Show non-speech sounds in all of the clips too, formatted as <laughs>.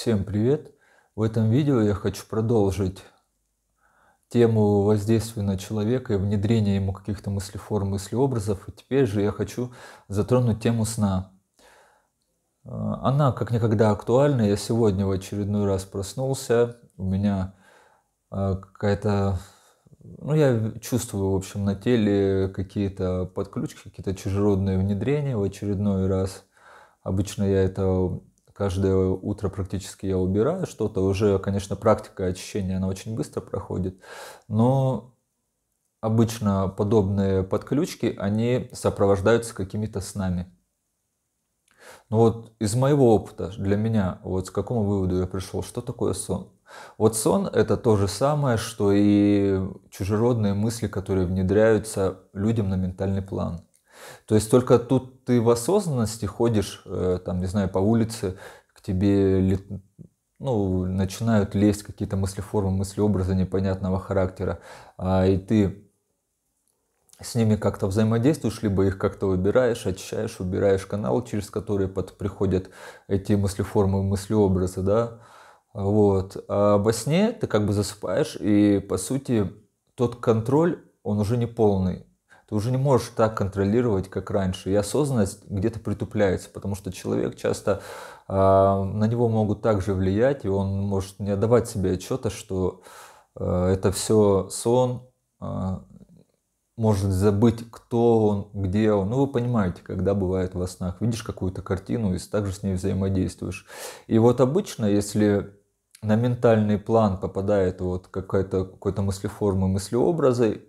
Всем привет! В этом видео я хочу продолжить тему воздействия на человека и внедрения ему каких-то мыслеформ, мыслеобразов. И теперь же я хочу затронуть тему сна. Э, она как никогда актуальна. Я сегодня в очередной раз проснулся. У меня э, какая-то... Ну, я чувствую, в общем, на теле какие-то подключки, какие-то чужеродные внедрения в очередной раз. Обычно я это каждое утро практически я убираю что-то. Уже, конечно, практика очищения, она очень быстро проходит, но обычно подобные подключки, они сопровождаются какими-то снами. Ну вот из моего опыта для меня, вот с какому выводу я пришел, что такое сон? Вот сон – это то же самое, что и чужеродные мысли, которые внедряются людям на ментальный план – то есть только тут ты в осознанности ходишь, э, там, не знаю, по улице, к тебе ну, начинают лезть какие-то мыслеформы, мыслеобразы непонятного характера, а, и ты с ними как-то взаимодействуешь, либо их как-то выбираешь, очищаешь, убираешь канал, через который под приходят эти мыслеформы, мыслеобразы, да, вот. А во сне ты как бы засыпаешь, и по сути тот контроль, он уже не полный. Ты уже не можешь так контролировать, как раньше. И осознанность где-то притупляется, потому что человек часто э, на него могут также влиять, и он может не отдавать себе отчета, что э, это все сон, э, может забыть, кто он, где он. Ну, вы понимаете, когда бывает во снах. Видишь какую-то картину и также с ней взаимодействуешь. И вот обычно, если на ментальный план попадает вот какая-то какой-то мыслеформы, мыслеобразы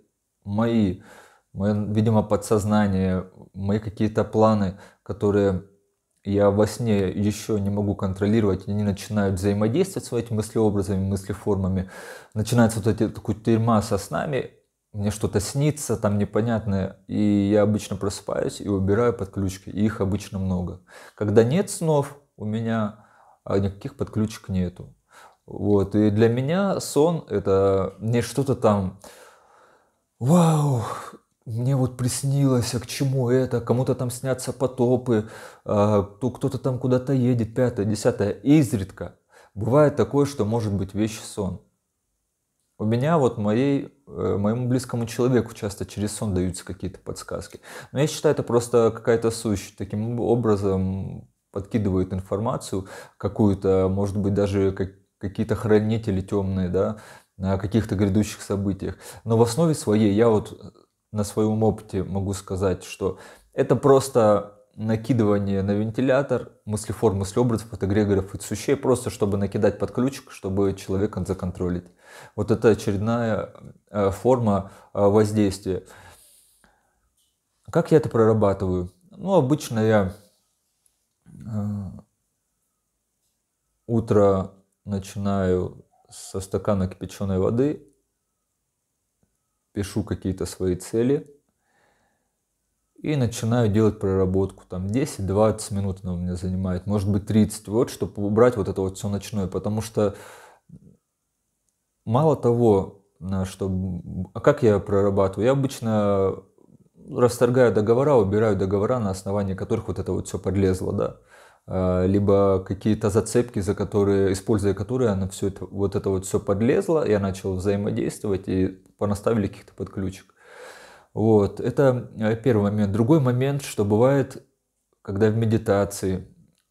мои, мое, видимо, подсознание, мои какие-то планы, которые я во сне еще не могу контролировать, они начинают взаимодействовать с своими мыслеобразами, мыслеформами. Начинается вот эта такая тюрьма со снами, мне что-то снится, там непонятное, и я обычно просыпаюсь и убираю подключки, и их обычно много. Когда нет снов, у меня а никаких подключек нету. Вот, и для меня сон это не что-то там, вау, мне вот приснилось, а к чему это, кому-то там снятся потопы, а, то кто-то там куда-то едет, пятое, десятое. Изредка бывает такое, что может быть вещий сон. У меня вот моей, э, моему близкому человеку часто через сон даются какие-то подсказки. Но я считаю, это просто какая-то сущность. Таким образом подкидывает информацию какую-то, может быть, даже какие-то хранители темные, да, о каких-то грядущих событиях. Но в основе своей я вот на своем опыте могу сказать, что это просто накидывание на вентилятор мыслеформ, мыслеобразов от эгрегоров и сущей, просто чтобы накидать под ключик, чтобы человека законтролить. Вот это очередная э, форма э, воздействия. Как я это прорабатываю? Ну, обычно я э, утро начинаю со стакана кипяченой воды, пишу какие-то свои цели и начинаю делать проработку. Там 10-20 минут она у меня занимает, может быть 30, вот, чтобы убрать вот это вот все ночное. Потому что мало того, что... А как я прорабатываю? Я обычно расторгаю договора, убираю договора, на основании которых вот это вот все подлезло, да. Э, либо какие-то зацепки, за которые, используя которые она все это, вот это вот все подлезла, я начал взаимодействовать и понаставили каких-то подключек. Вот, это э, первый момент. Другой момент, что бывает, когда в медитации,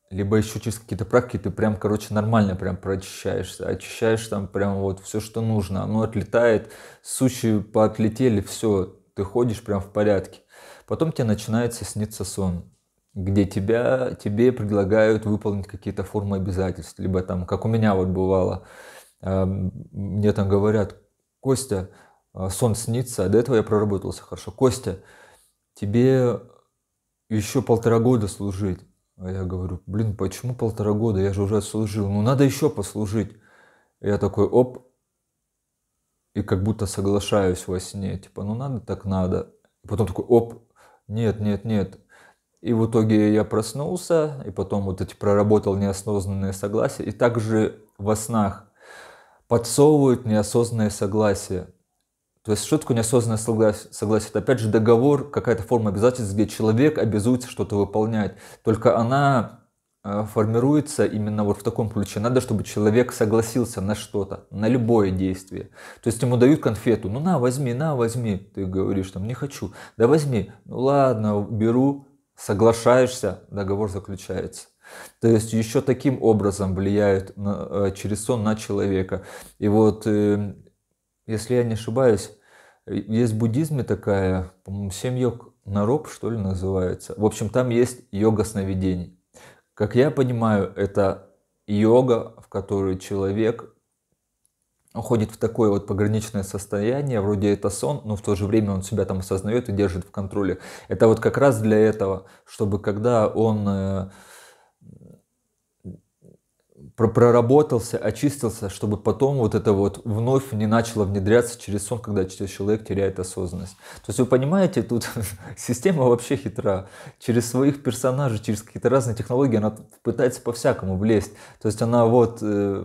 либо еще через какие-то практики ты прям, короче, нормально прям прочищаешься, очищаешь там прям вот все, что нужно, оно отлетает, сучи поотлетели, все, ты ходишь прям в порядке. Потом тебе начинается сниться сон где тебя, тебе предлагают выполнить какие-то формы обязательств, либо там, как у меня вот бывало, эм, мне там говорят, Костя, э, сон снится, а до этого я проработался хорошо, Костя, тебе еще полтора года служить. А я говорю, блин, почему полтора года, я же уже служил ну надо еще послужить. я такой, оп, и как будто соглашаюсь во сне, типа, ну надо, так надо. потом такой, оп, нет, нет, нет, и в итоге я проснулся, и потом вот эти проработал неосознанные согласия. И также во снах подсовывают неосознанное согласие. То есть, что такое неосознанное согласие? согласие? Это опять же договор, какая-то форма обязательств, где человек обязуется что-то выполнять. Только она э, формируется именно вот в таком ключе. Надо, чтобы человек согласился на что-то, на любое действие. То есть ему дают конфету, ну на, возьми, на, возьми. Ты говоришь там, не хочу. Да возьми, ну ладно, беру соглашаешься, договор заключается. То есть еще таким образом влияют на, э, через сон на человека. И вот, э, если я не ошибаюсь, э, есть в буддизме такая, по-моему, семь йог нароб, что ли, называется. В общем, там есть йога сновидений. Как я понимаю, это йога, в которой человек уходит в такое вот пограничное состояние, вроде это сон, но в то же время он себя там осознает и держит в контроле. Это вот как раз для этого, чтобы когда он э, проработался, очистился, чтобы потом вот это вот вновь не начало внедряться через сон, когда человек теряет осознанность. То есть вы понимаете, тут <laughs> система вообще хитра. Через своих персонажей, через какие-то разные технологии она пытается по-всякому влезть. То есть она вот... Э,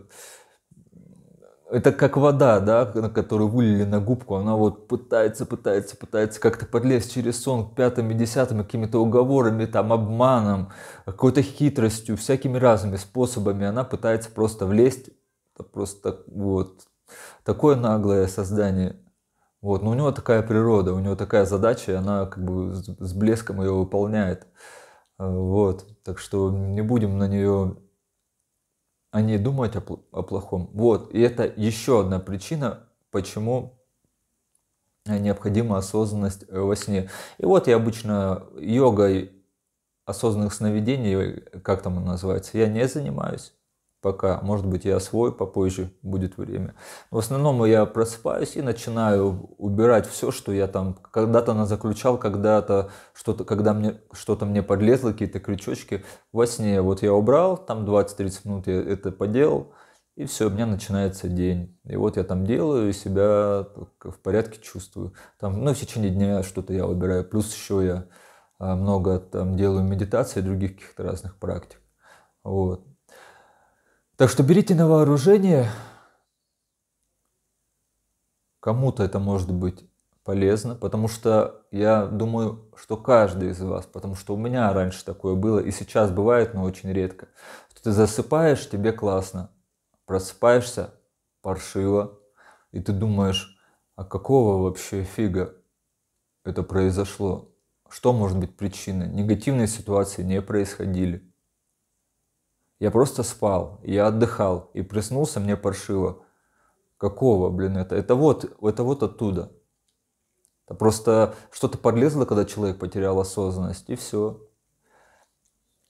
это как вода, да, на которую вылили на губку, она вот пытается, пытается, пытается как-то подлезть через сон пятыми, десятыми какими-то уговорами, там, обманом, какой-то хитростью, всякими разными способами. Она пытается просто влезть, просто вот такое наглое создание. Вот, но у него такая природа, у него такая задача, и она как бы с блеском ее выполняет. Э, вот, так что не будем на нее а не думать о, пл- о плохом. Вот, и это еще одна причина, почему э, необходима осознанность э, во сне. И вот я обычно йогой осознанных сновидений, э, как там она называется, я не занимаюсь пока. Может быть, я свой попозже будет время. В основном я просыпаюсь и начинаю убирать все, что я там когда-то на заключал, когда-то что-то, когда мне что-то мне подлезло, какие-то крючочки. Во сне вот я убрал, там 20-30 минут я это поделал, и все, у меня начинается день. И вот я там делаю, себя в порядке чувствую. Там, ну, в течение дня что-то я убираю. Плюс еще я э, много там делаю медитации, других каких-то разных практик. Вот. Так что берите на вооружение. Кому-то это может быть полезно, потому что я думаю, что каждый из вас, потому что у меня раньше такое было, и сейчас бывает, но очень редко, что ты засыпаешь, тебе классно, просыпаешься, паршиво, и ты думаешь, а какого вообще фига это произошло? Что может быть причиной? Негативные ситуации не происходили. Я просто спал, я отдыхал и проснулся мне паршиво. Какого, блин, это? Это вот, это вот оттуда. Это просто что-то подлезло, когда человек потерял осознанность, и все.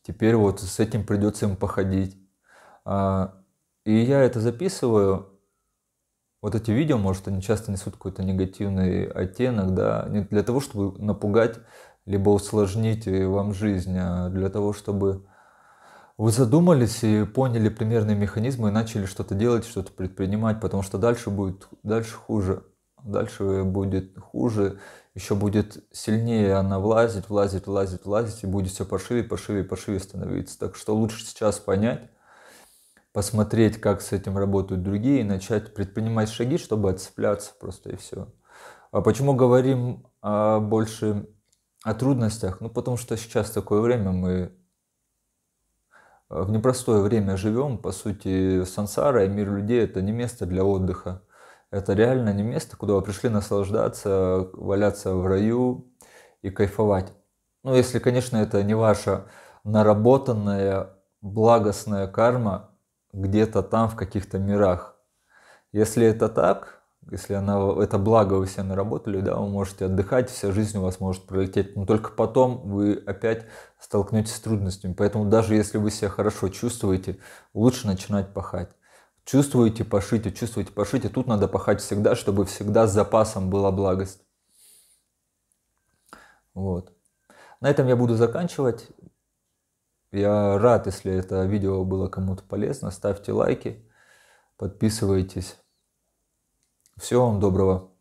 Теперь вот с этим придется им походить. А, и я это записываю. Вот эти видео, может, они часто несут какой-то негативный оттенок, да, не для того, чтобы напугать, либо усложнить вам жизнь, а для того, чтобы вы задумались и поняли примерные механизмы и начали что-то делать, что-то предпринимать, потому что дальше будет дальше хуже. Дальше будет хуже, еще будет сильнее она влазит, влазит, влазит, влазит, и будет все пошире, пошире, пошире становиться. Так что лучше сейчас понять, посмотреть, как с этим работают другие, и начать предпринимать шаги, чтобы отцепляться просто и все. А почему говорим а, больше о трудностях? Ну, потому что сейчас такое время, мы Э, в непростое время живем. По сути, сансара и мир людей – это не место для отдыха. Это реально не место, куда вы пришли наслаждаться, валяться в раю и кайфовать. Ну, если, конечно, это не ваша наработанная благостная карма где-то там в каких-то мирах. Если это так, если она, это благо вы все наработали, да, вы можете отдыхать, вся жизнь у вас может пролететь, но только потом вы опять столкнетесь с трудностями. Поэтому даже если вы себя хорошо чувствуете, лучше начинать пахать. Чувствуете, пошите, чувствуете, пошите. Тут надо пахать всегда, чтобы всегда с запасом была благость. Вот. На этом я буду заканчивать. Я рад, если это видео было кому-то полезно. Ставьте лайки, подписывайтесь. Всего вам доброго.